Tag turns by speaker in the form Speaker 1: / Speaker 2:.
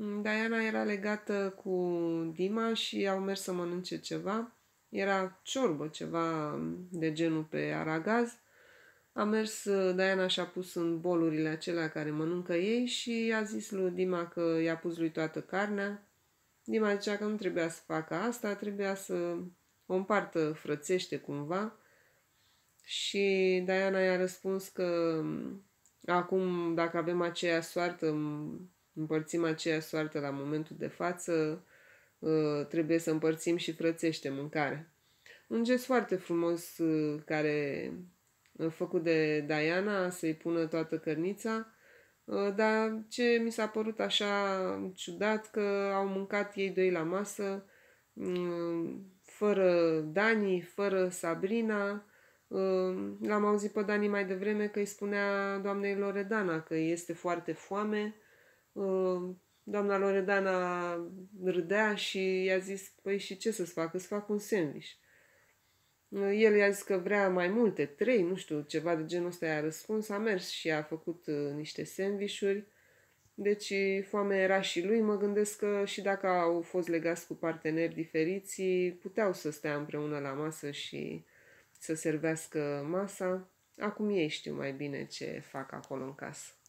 Speaker 1: Mm, Diana era legată cu Dima și au mers să mănânce ceva. Era ciorbă, ceva de genul pe aragaz. A mers, Diana și-a pus în bolurile acelea care mănâncă ei și a zis lui Dima că i-a pus lui toată carnea. Dima zicea că nu trebuia să facă asta, trebuia să o împartă frățește cumva. Și Diana i-a răspuns că mm, acum, dacă avem aceea soartă, mm, împărțim aceeași soartă la momentul de față, ă, trebuie să împărțim și frățește mâncare. Un gest foarte frumos ă, care a ă, făcut de Diana să-i pună toată cărnița, dar ce mi s-a părut așa ciudat că au mâncat ei doi la masă, fără Dani, fără Sabrina. L-am auzit pe Dani mai devreme că îi spunea doamnei Loredana că este foarte foame Ă, doamna Loredana râdea și i-a zis, păi și ce să-ți fac, să fac un sandwich. Ă, el i-a zis că vrea mai multe, trei, nu știu, ceva de genul ăsta i-a răspuns, a mers și a făcut ă, niște sandvișuri. Deci foame era și lui, mă gândesc că și dacă au fost legați cu parteneri diferiți, puteau să stea împreună la masă și să servească masa. Acum ei știu mai bine ce fac acolo în casă.